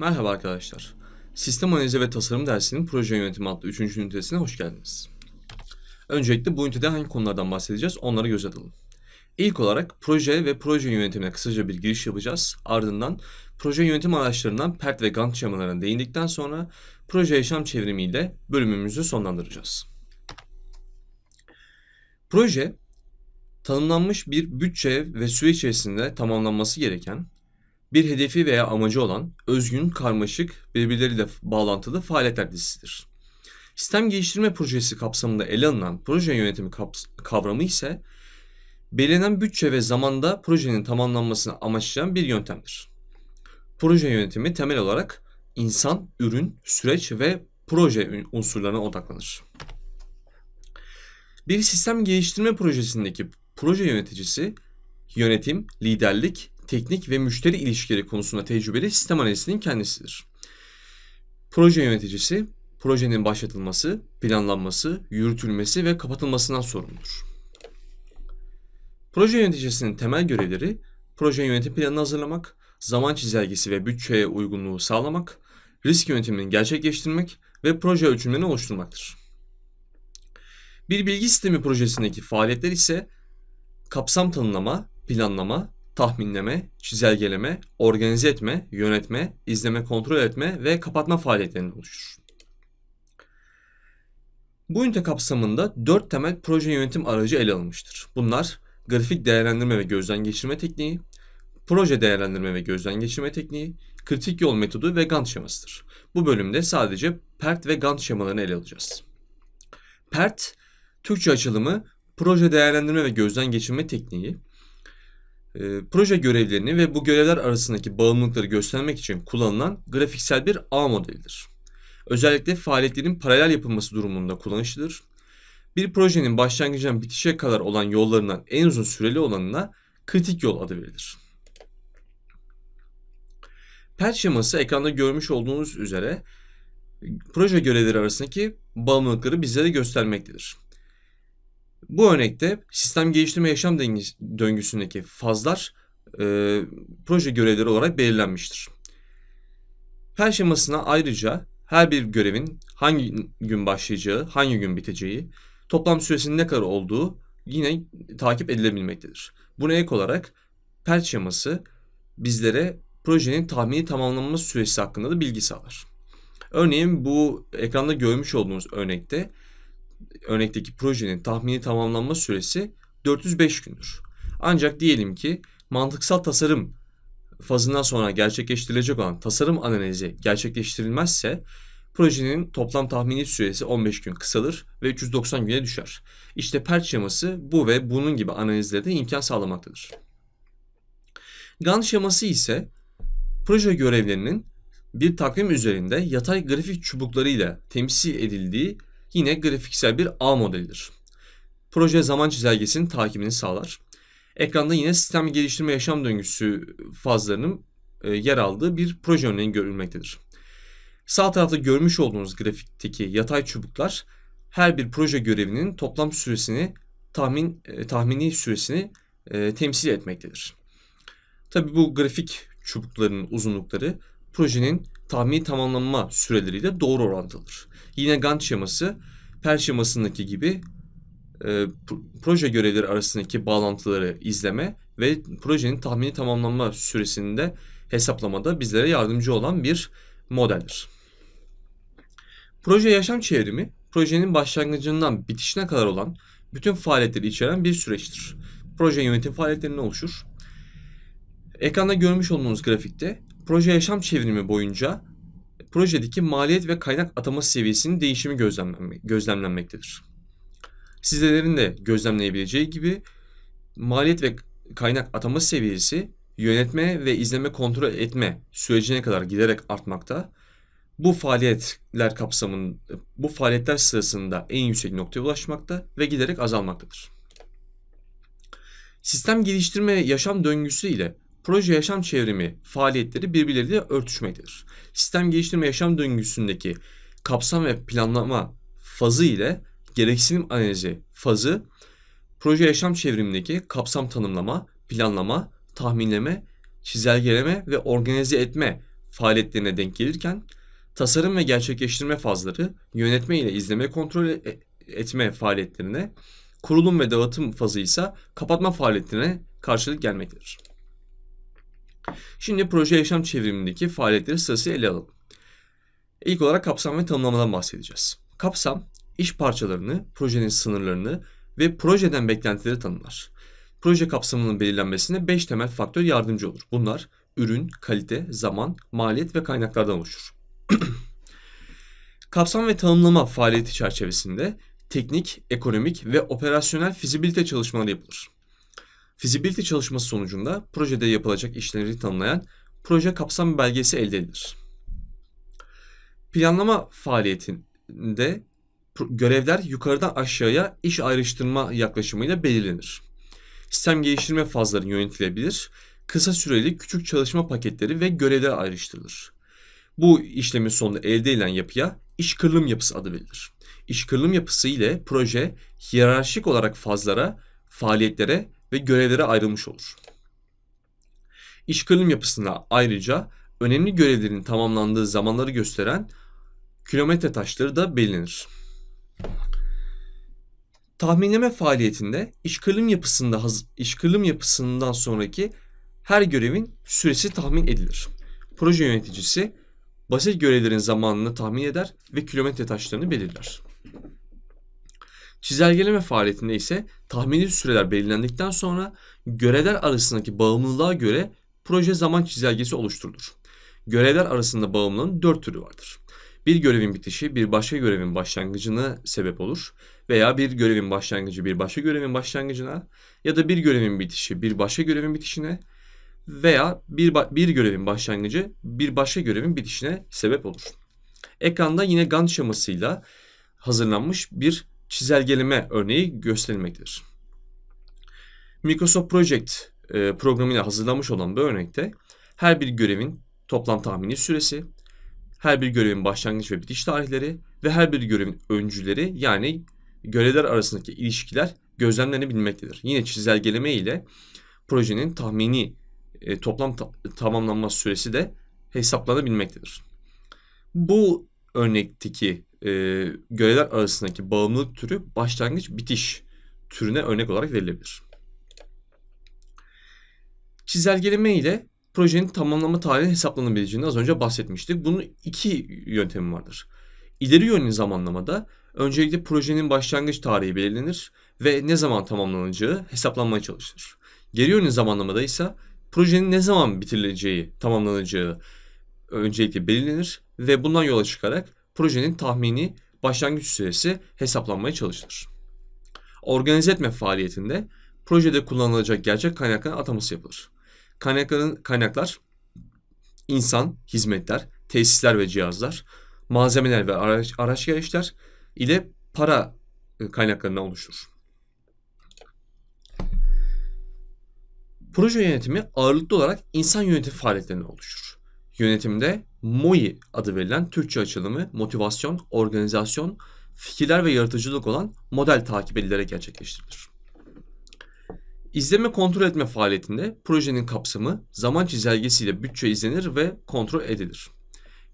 Merhaba arkadaşlar. Sistem analizi ve tasarım dersinin proje yönetimi adlı 3. ünitesine hoş geldiniz. Öncelikle bu ünitede hangi konulardan bahsedeceğiz onlara göz atalım. İlk olarak proje ve proje yönetimine kısaca bir giriş yapacağız. Ardından proje yönetim araçlarından PERT ve Gantt şemalarına değindikten sonra proje yaşam çevrimiyle bölümümüzü sonlandıracağız. Proje, tanımlanmış bir bütçe ve süre içerisinde tamamlanması gereken bir hedefi veya amacı olan özgün, karmaşık, birbirleriyle bağlantılı faaliyetler dizisidir. Sistem geliştirme projesi kapsamında ele alınan proje yönetimi kavramı ise belirlenen bütçe ve zamanda projenin tamamlanmasını amaçlayan bir yöntemdir. Proje yönetimi temel olarak insan, ürün, süreç ve proje unsurlarına odaklanır. Bir sistem geliştirme projesindeki proje yöneticisi yönetim, liderlik teknik ve müşteri ilişkileri konusunda tecrübeli sistem analistinin kendisidir. Proje yöneticisi, projenin başlatılması, planlanması, yürütülmesi ve kapatılmasından sorumludur. Proje yöneticisinin temel görevleri proje yönetim planını hazırlamak, zaman çizelgesi ve bütçeye uygunluğu sağlamak, risk yönetimini gerçekleştirmek ve proje ölçümlerini oluşturmaktır. Bir bilgi sistemi projesindeki faaliyetler ise kapsam tanımlama, planlama, tahminleme, çizelgeleme, organize etme, yönetme, izleme, kontrol etme ve kapatma faaliyetlerini oluşturur. Bu ünite kapsamında 4 temel proje yönetim aracı ele alınmıştır. Bunlar grafik değerlendirme ve gözden geçirme tekniği, proje değerlendirme ve gözden geçirme tekniği, kritik yol metodu ve Gantt şemasıdır. Bu bölümde sadece PERT ve Gantt şemalarını ele alacağız. PERT, Türkçe açılımı proje değerlendirme ve gözden geçirme tekniği, e, proje görevlerini ve bu görevler arasındaki bağımlılıkları göstermek için kullanılan grafiksel bir ağ modelidir. Özellikle faaliyetlerin paralel yapılması durumunda kullanışlıdır. Bir projenin başlangıcından bitişe kadar olan yollarından en uzun süreli olanına kritik yol adı verilir. PERT şeması ekranda görmüş olduğunuz üzere proje görevleri arasındaki bağımlılıkları bizlere göstermektedir. Bu örnekte sistem geliştirme yaşam döngüsündeki fazlar e, proje görevleri olarak belirlenmiştir. Her şemasına ayrıca her bir görevin hangi gün başlayacağı, hangi gün biteceği, toplam süresinin ne kadar olduğu yine takip edilebilmektedir. Buna ek olarak PERT şeması bizlere projenin tahmini tamamlanma süresi hakkında da bilgi sağlar. Örneğin bu ekranda görmüş olduğunuz örnekte örnekteki projenin tahmini tamamlanma süresi 405 gündür. Ancak diyelim ki mantıksal tasarım fazından sonra gerçekleştirilecek olan tasarım analizi gerçekleştirilmezse projenin toplam tahmini süresi 15 gün kısalır ve 390 güne düşer. İşte PERT şeması bu ve bunun gibi analizlere de imkan sağlamaktadır. Gantt şeması ise proje görevlerinin bir takvim üzerinde yatay grafik çubuklarıyla temsil edildiği yine grafiksel bir ağ modelidir. Proje zaman çizelgesinin takibini sağlar. Ekranda yine sistem geliştirme yaşam döngüsü fazlarının e, yer aldığı bir proje örneği görülmektedir. Sağ tarafta görmüş olduğunuz grafikteki yatay çubuklar her bir proje görevinin toplam süresini tahmin e, tahmini süresini e, temsil etmektedir. Tabii bu grafik çubukların uzunlukları projenin tahmini tamamlanma süreleriyle doğru orantılıdır. Yine Gantt şeması PEL şemasındaki gibi e, proje görevleri arasındaki bağlantıları izleme ve projenin tahmini tamamlanma süresinde hesaplamada bizlere yardımcı olan bir modeldir. Proje yaşam çevrimi, projenin başlangıcından bitişine kadar olan bütün faaliyetleri içeren bir süreçtir. Proje yönetim faaliyetlerinden oluşur. Ekranda görmüş olduğunuz grafikte proje yaşam çevrimi boyunca projedeki maliyet ve kaynak ataması seviyesinin değişimi gözlemlenme, gözlemlenmektedir. Sizlerin de gözlemleyebileceği gibi maliyet ve kaynak atama seviyesi yönetme ve izleme kontrol etme sürecine kadar giderek artmakta. Bu faaliyetler kapsamın bu faaliyetler sırasında en yüksek noktaya ulaşmakta ve giderek azalmaktadır. Sistem geliştirme yaşam döngüsü ile proje yaşam çevrimi faaliyetleri birbirleriyle örtüşmektedir. Sistem geliştirme yaşam döngüsündeki kapsam ve planlama fazı ile gereksinim analizi fazı proje yaşam çevrimindeki kapsam tanımlama, planlama, tahminleme, çizelgeleme ve organize etme faaliyetlerine denk gelirken tasarım ve gerçekleştirme fazları yönetme ile izleme kontrol e, etme faaliyetlerine, kurulum ve dağıtım fazı ise kapatma faaliyetlerine karşılık gelmektedir. Şimdi proje yaşam çevrimindeki faaliyetleri sırası ele alalım. İlk olarak kapsam ve tanımlamadan bahsedeceğiz. Kapsam, iş parçalarını, projenin sınırlarını ve projeden beklentileri tanımlar. Proje kapsamının belirlenmesine 5 temel faktör yardımcı olur. Bunlar ürün, kalite, zaman, maliyet ve kaynaklardan oluşur. Kapsam ve tanımlama faaliyeti çerçevesinde teknik, ekonomik ve operasyonel fizibilite çalışmaları yapılır. Fizibilite çalışması sonucunda projede yapılacak işleri tanımlayan proje kapsam belgesi elde edilir. Planlama faaliyetinde görevler yukarıdan aşağıya iş ayrıştırma yaklaşımıyla belirlenir. Sistem geliştirme fazları yönetilebilir, kısa süreli küçük çalışma paketleri ve görevler ayrıştırılır. Bu işlemin sonunda elde edilen yapıya iş kırılım yapısı adı verilir. İş kırılım yapısı ile proje hiyerarşik olarak fazlara, faaliyetlere ve görevlere ayrılmış olur. İş İşgalim yapısına ayrıca önemli görevlerin tamamlandığı zamanları gösteren kilometre taşları da belirlenir. Tahminleme faaliyetinde iş işgalim yapısında iş işgalim yapısından sonraki her görevin süresi tahmin edilir. Proje yöneticisi basit görevlerin zamanını tahmin eder ve kilometre taşlarını belirler. Çizelgeleme faaliyetinde ise tahmini süreler belirlendikten sonra görevler arasındaki bağımlılığa göre proje zaman çizelgesi oluşturulur. Görevler arasında bağımlılığın dört türü vardır. Bir görevin bitişi bir başka görevin başlangıcına sebep olur veya bir görevin başlangıcı bir başka görevin başlangıcına ya da bir görevin bitişi bir başka görevin bitişine veya bir, bir görevin başlangıcı bir başka görevin bitişine sebep olur. Ekranda yine Gantt şemasıyla hazırlanmış bir çizelgeleme örneği gösterilmektedir. Microsoft Project e, programıyla hazırlanmış olan bu örnekte her bir görevin toplam tahmini süresi, her bir görevin başlangıç ve bitiş tarihleri ve her bir görevin öncüleri yani görevler arasındaki ilişkiler gözlemlenebilmektedir. Yine çizelgeleme ile projenin tahmini e, toplam ta tamamlanma süresi de hesaplanabilmektedir. Bu örnekteki e, görevler arasındaki bağımlılık türü başlangıç bitiş türüne örnek olarak verilebilir. Çizelgeleme ile projenin tamamlama tarihi hesaplanabileceğini az önce bahsetmiştik. Bunun iki yöntemi vardır. İleri yönlü zamanlamada öncelikle projenin başlangıç tarihi belirlenir ve ne zaman tamamlanacağı hesaplanmaya çalışılır. Geri yönlü zamanlamada ise projenin ne zaman bitirileceği, tamamlanacağı öncelikle belirlenir ve bundan yola çıkarak projenin tahmini başlangıç süresi hesaplanmaya çalışılır. Organize etme faaliyetinde projede kullanılacak gerçek kaynakların ataması yapılır. Kaynakların, kaynaklar insan, hizmetler, tesisler ve cihazlar, malzemeler ve araç, araç gereçler ile para e, kaynaklarına oluşur. Proje yönetimi ağırlıklı olarak insan yönetimi faaliyetlerine oluşur. Yönetimde MOI adı verilen Türkçe açılımı motivasyon, organizasyon, fikirler ve yaratıcılık olan model takip edilerek gerçekleştirilir. İzleme kontrol etme faaliyetinde projenin kapsamı zaman çizelgesiyle bütçe izlenir ve kontrol edilir.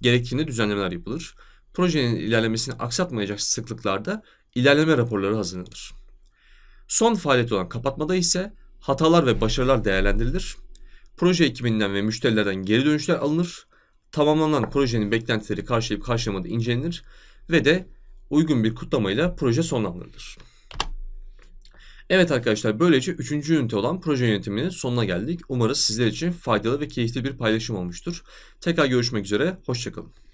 Gerektiğinde düzenlemeler yapılır. Projenin ilerlemesini aksatmayacak sıklıklarda ilerleme raporları hazırlanır. Son faaliyet olan kapatmada ise hatalar ve başarılar değerlendirilir. Proje ekibinden ve müşterilerden geri dönüşler alınır tamamlanan projenin beklentileri karşılayıp karşılamadığı incelenir ve de uygun bir kutlamayla proje sonlandırılır. Evet arkadaşlar böylece 3. ünite olan proje yönetiminin sonuna geldik. Umarız sizler için faydalı ve keyifli bir paylaşım olmuştur. Tekrar görüşmek üzere, hoşçakalın.